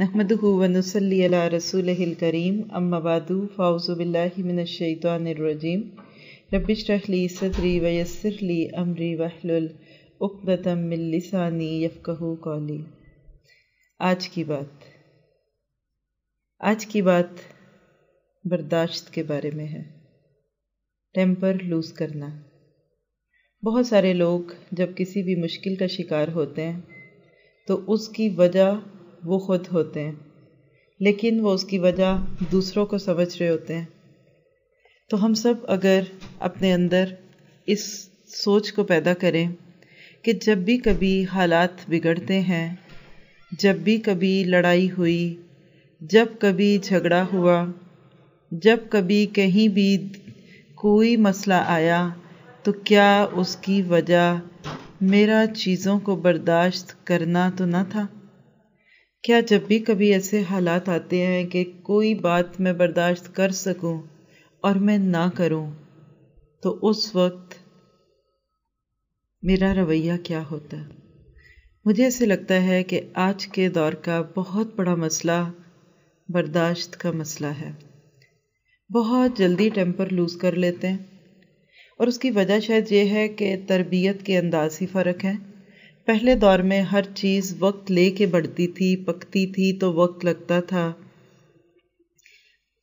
नहमदनसली रसूल करीम अम्माबादू फ़ाउज़बिल्लिमिनशैतरजीम रबिशरहली सदरी वयसरली अमरी वहलुलतमिलसानी यफ़ू कौली आज की बात आज की बात बर्दाश्त के बारे में है टेम्पर लूज़ करना बहुत सारे लोग जब किसी भी मुश्किल का शिकार होते हैं तो उसकी वजह वो खुद होते हैं लेकिन वो उसकी वजह दूसरों को समझ रहे होते हैं तो हम सब अगर अपने अंदर इस सोच को पैदा करें कि जब भी कभी हालात बिगड़ते हैं जब भी कभी लड़ाई हुई जब कभी झगड़ा हुआ जब कभी कहीं भी कोई मसला आया तो क्या उसकी वजह मेरा चीज़ों को बर्दाश्त करना तो ना था क्या जब भी कभी ऐसे हालात आते हैं कि कोई बात मैं बर्दाश्त कर सकूं और मैं ना करूं तो उस वक्त मेरा रवैया क्या होता है मुझे ऐसे लगता है कि आज के दौर का बहुत बड़ा मसला बर्दाश्त का मसला है बहुत जल्दी टेम्पर लूज़ कर लेते हैं और उसकी वजह शायद ये है कि तरबियत के अंदाज ही फ़र्क है पहले दौर में हर चीज़ वक्त ले के बढ़ती थी पकती थी तो वक्त लगता था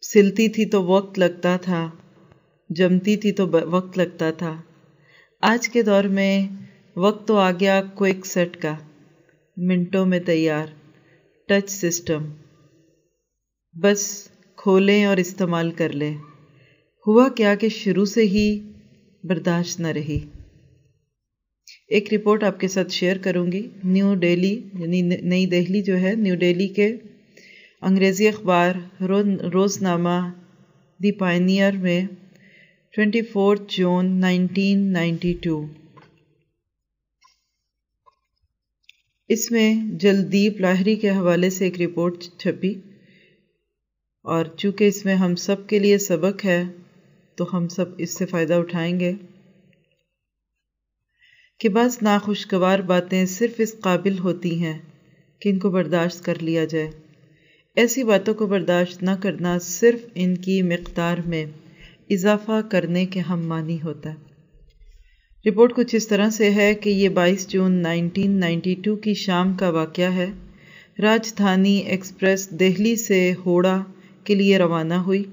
सिलती थी तो वक्त लगता था जमती थी तो वक्त लगता था आज के दौर में वक्त तो आ गया क्विक सेट का मिनटों में तैयार टच सिस्टम बस खोलें और इस्तेमाल कर लें हुआ क्या कि शुरू से ही बर्दाश्त न रही एक रिपोर्ट आपके साथ शेयर करूंगी न्यू दिल्ली यानी नई दिल्ली जो है न्यू दिल्ली के अंग्रेज़ी अखबार रो, रोज़नामा दी पाइनियर में 24 जून 1992 इसमें जलदीप लाहरी के हवाले से एक रिपोर्ट छपी और चूँकि इसमें हम सब के लिए सबक है तो हम सब इससे फ़ायदा उठाएंगे कि बस नाखुशगवार बातें सिर्फ इस काबिल होती हैं कि इनको बर्दाश्त कर लिया जाए ऐसी बातों को बर्दाश्त न करना सिर्फ इनकी मकदार में इजाफा करने के हम मानी होता है रिपोर्ट कुछ इस तरह से है कि ये 22 जून 1992 की शाम का वाक़ है राजधानी एक्सप्रेस दिल्ली से होड़ा के लिए रवाना हुई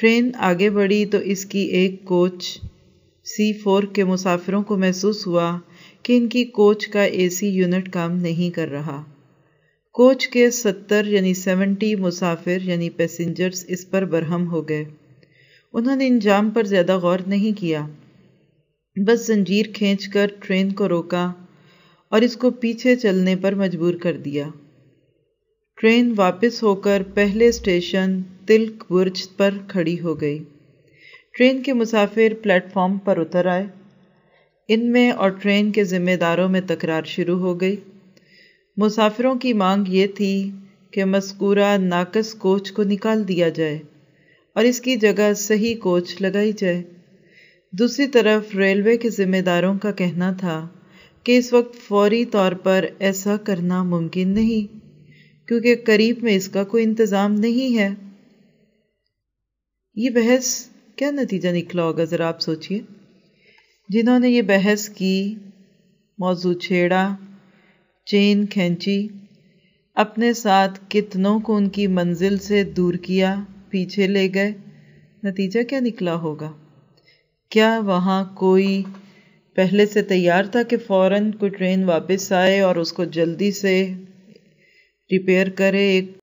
ट्रेन आगे बढ़ी तो इसकी एक कोच सी फोर के मुसाफिरों को महसूस हुआ कि इनकी कोच का ए सी यूनिट काम नहीं कर रहा कोच के सत्तर यानी सेवेंटी मुसाफिर यानी पैसेंजर्स इस पर बरहम हो गए उन्होंने इन जाम पर ज़्यादा गौर नहीं किया बस जंजीर खींच कर ट्रेन को रोका और इसको पीछे चलने पर मजबूर कर दिया ट्रेन वापस होकर पहले स्टेशन तिलक बुर्ज पर खड़ी हो गई ट्रेन के मुसाफिर प्लेटफॉर्म पर उतर आए इनमें और ट्रेन के ज़िम्मेदारों में तकरार शुरू हो गई मुसाफिरों की मांग ये थी कि मस्कूरा नाकस कोच को निकाल दिया जाए और इसकी जगह सही कोच लगाई जाए दूसरी तरफ रेलवे के ज़िम्मेदारों का कहना था कि इस वक्त फौरी तौर पर ऐसा करना मुमकिन नहीं क्योंकि करीब में इसका कोई इंतज़ाम नहीं है ये बहस क्या नतीजा निकला होगा ज़रा आप सोचिए जिन्होंने ये बहस की मौजू छेड़ा चेन खींची अपने साथ कितनों को उनकी मंजिल से दूर किया पीछे ले गए नतीजा क्या निकला होगा क्या वहाँ कोई पहले से तैयार था कि फ़ौर कोई ट्रेन वापस आए और उसको जल्दी से रिपेयर करे एक